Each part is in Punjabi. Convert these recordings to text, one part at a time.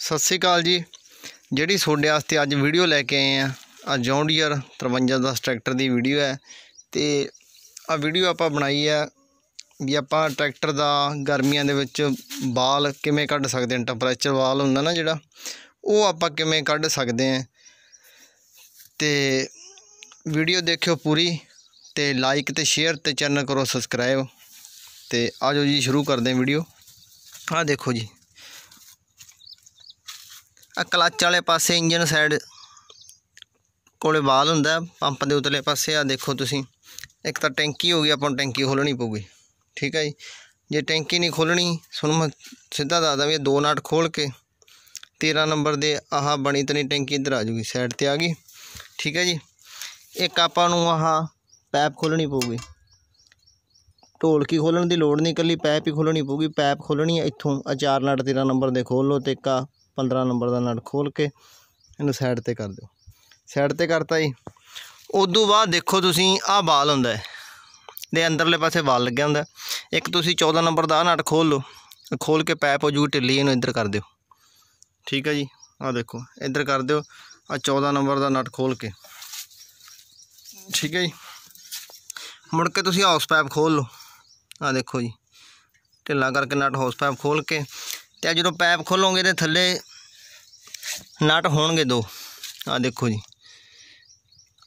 ਸਤਿ ਸ੍ਰੀ ਅਕਾਲ ਜੀ ਜਿਹੜੀ ਤੁਹਾਡੇ ਵਾਸਤੇ ਅੱਜ ਵੀਡੀਓ ਲੈ ਕੇ ਆਏ ਆ ਆ ਜੌਂਡੀਅਰ 53 ਦਾ ਟਰੈਕਟਰ ਦੀ ਵੀਡੀਓ ਹੈ ਤੇ ਆ ਵੀਡੀਓ ਆਪਾਂ ਬਣਾਈ ਆ ਵੀ ਆਪਾਂ ਟਰੈਕਟਰ ਦਾ ਗਰਮੀਆਂ ਦੇ ਵਿੱਚ ਬਾਲ ਕਿਵੇਂ ਕੱਢ ਸਕਦੇ ਹਾਂ ਟੈਂਪਰੇਚਰ ਵਾਲ ਹੁੰਦਾ ਨਾ ਜਿਹੜਾ ਉਹ ਆਪਾਂ ਕਿਵੇਂ ਕੱਢ ਸਕਦੇ ਆ ਤੇ ਵੀਡੀਓ ਦੇਖਿਓ ਪੂਰੀ ਤੇ ਲਾਈਕ ਤੇ ਸ਼ੇਅਰ ਤੇ ਚੈਨਲ ਕਰੋ ਸਬਸਕ੍ਰਾਈਬ ਤੇ ਆਜੋ ਜੀ ਸ਼ੁਰੂ ਕਰਦੇ ਹਾਂ ਵੀਡੀਓ ਆ ਦੇਖੋ ਜੀ ਆ ਕਲਚ ਵਾਲੇ ਪਾਸੇ ਇੰਜਨ ਸਾਈਡ ਕੋਲੇ ਵਾਲ ਹੁੰਦਾ ਪੰਪ ਦੇ ਉਤਲੇ ਪਾਸੇ ਆ ਦੇਖੋ ਤੁਸੀਂ ਇੱਕ ਤਾਂ ਟੈਂਕੀ ਹੋ ਗਈ ਆਪਾਂ ਨੂੰ ਟੈਂਕੀ ਖੋਲਣੀ ਪਊਗੀ ਠੀਕ ਹੈ ਜੀ ਜੇ ਟੈਂਕੀ ਨਹੀਂ ਖੋਲਣੀ ਸੁਣ ਮੈਂ ਸਿੱਧਾ ਦੱਸਦਾ ਵੀ ਦੋ ਨਾਟ ਖੋਲ ਕੇ 13 ਨੰਬਰ ਦੇ ਆਹ ਬਣੀ ਤਨੀ ਟੈਂਕੀ ਇੱਧਰ ਆ ਜੂਗੀ ਸਾਈਡ ਤੇ ਆ ਗਈ ਠੀਕ ਹੈ ਜੀ ਇੱਕ ਆਪਾਂ ਨੂੰ ਆਹ ਪੈਪ ਖੋਲਣੀ ਪਊਗੀ ਢੋਲਕੀ ਖੋਲਣ ਦੀ ਲੋੜ ਨਹੀਂ ਕੱਲੀ ਪੈਪ ਹੀ ਖੋਲਣੀ ਪਊਗੀ ਪੈਪ ਖੋਲਣੀ ਹੈ ਇੱਥੋਂ ਆ 4 ਨਾਟ 13 ਨੰਬਰ ਦੇ ਖੋਲ ਲਓ ਤੇ ਇੱਕ ਆ 15 ਨੰਬਰ ਦਾ ਨਟ ਖੋਲ ਕੇ ਇਹਨੂੰ ਸਾਈਡ ਤੇ ਕਰ ਦਿਓ ਸਾਈਡ ਤੇ ਕਰਤਾ ਜੀ ਉਦੋਂ ਬਾਅਦ ਦੇਖੋ ਤੁਸੀਂ ਆਹ ਬਾਲ ਹੁੰਦਾ ਹੈ ਦੇ ਅੰਦਰਲੇ ਪਾਸੇ ਬਾਲ ਲੱਗਿਆ ਹੁੰਦਾ ਇੱਕ ਤੁਸੀਂ 14 ਨੰਬਰ ਦਾ ਨਟ ਖੋਲ ਲਓ ਖੋਲ ਕੇ ਪੈਪ ਹੋ ਜੂ ਢਿੱਲੀ ਇਹਨੂੰ ਇੱਧਰ ਕਰ ਦਿਓ ਠੀਕ ਹੈ ਜੀ ਆਹ ਦੇਖੋ ਇੱਧਰ ਕਰ ਦਿਓ ਆ 14 ਨੰਬਰ ਦਾ ਨਟ ਖੋਲ ਕੇ ਠੀਕ ਹੈ ਜੀ ਮੁੜ ਕੇ ਤੁਸੀਂ ਹਾਊਸ ਪਾਈਪ ਖੋਲ ਲਓ ਆ ਦੇਖੋ ਜੀ ਢਿੱਲਾ ਕਰਕੇ ਨਟ ਹਾਊਸ ਪਾਈਪ ਖੋਲ ਕੇ ਤੇ ਜਦੋਂ ਪੈਪ ਖੋਲੋਗੇ ਤੇ ਥੱਲੇ ਨਟ ਹੋਣਗੇ ਦੋ ਆ ਦੇਖੋ ਜੀ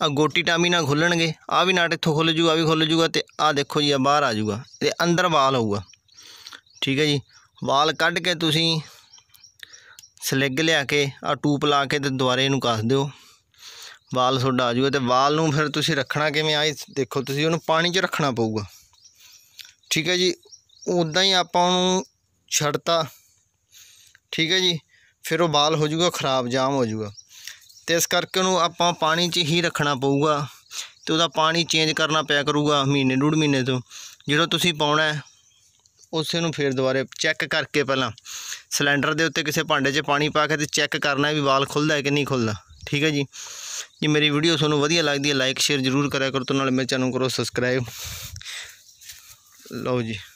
ਆ ਗੋਟੀ ਟਾਮੀ ਨਾਲ ਖੁੱਲਣਗੇ ਆ ਵੀ ਨਟ ਇੱਥੋਂ ਖੁੱਲ ਜੂਗਾ ਆ ਵੀ ਖੁੱਲ ਜੂਗਾ ਤੇ ਆ ਦੇਖੋ ਜੀ ਆ ਬਾਹਰ ਆ ਜੂਗਾ ਤੇ ਅੰਦਰ ਵਾਲ ਹੋਊਗਾ ਠੀਕ ਹੈ ਜੀ ਵਾਲ ਕੱਢ ਕੇ ਤੁਸੀਂ ਸਲਿੱਗ ਲਿਆ ਕੇ ਆ ਟੂਪ ਲਾ ਕੇ ਤੇ ਦੁਬਾਰੇ ਇਹਨੂੰ ਕੱਸ ਦਿਓ ਵਾਲ ਤੁਹਾਡਾ ਆ ਜੂਗਾ ਤੇ ਵਾਲ ਨੂੰ ਫਿਰ ਤੁਸੀਂ ਰੱਖਣਾ ਕਿਵੇਂ ਆਈ ਦੇਖੋ ਤੁਸੀਂ ਉਹਨੂੰ ਪਾਣੀ 'ਚ ਰੱਖਣਾ ਪਊਗਾ ਠੀਕ ਹੈ ਜੀ ਉਦਾਂ ਹੀ ਆਪਾਂ ਉਹਨੂੰ ਛੱਡਤਾ ਠੀਕ ਹੈ ਜੀ ਫਿਰ ਉਹ ਬਾਲ ਹੋ ਜਾਊਗਾ ਖਰਾਬ ਜਾਮ ਹੋ ਜਾਊਗਾ ਤੇ ਇਸ ਕਰਕੇ ਉਹਨੂੰ ਆਪਾਂ ਪਾਣੀ 'ਚ ਹੀ ਰੱਖਣਾ ਪਊਗਾ ਤੇ ਉਹਦਾ ਪਾਣੀ ਚੇਂਜ ਕਰਨਾ ਪਿਆ ਕਰੂਗਾ ਮਹੀਨੇ ਡੂਢ ਮਹੀਨੇ ਤੋਂ ਜਿਹੜਾ ਤੁਸੀਂ ਪਾਉਣਾ ਹੈ ਉਸੇ ਨੂੰ ਫੇਰ ਦੁਬਾਰੇ ਚੈੱਕ ਕਰਕੇ ਪਹਿਲਾਂ ਸਿਲੰਡਰ ਦੇ ਉੱਤੇ ਕਿਸੇ ਭਾਂਡੇ 'ਚ ਪਾਣੀ ਪਾ ਕੇ ਤੇ ਚੈੱਕ ਕਰਨਾ ਵੀ ਵਾਲ ਖੁੱਲਦਾ ਹੈ ਕਿ ਨਹੀਂ ਖੁੱਲਦਾ ਠੀਕ ਹੈ ਜੀ ਜੇ ਮੇਰੀ ਵੀਡੀਓ ਤੁਹਾਨੂੰ ਵਧੀਆ ਲੱਗਦੀ ਹੈ ਲਾਈਕ ਸ਼ੇਅਰ ਜ਼ਰੂਰ ਕਰਿਆ ਕਰੋ ਤੇ ਨਾਲ ਮੇਰੇ ਚੈਨਲ ਕਰੋ ਸਬਸਕ੍ਰਾਈਬ ਲਓ ਜੀ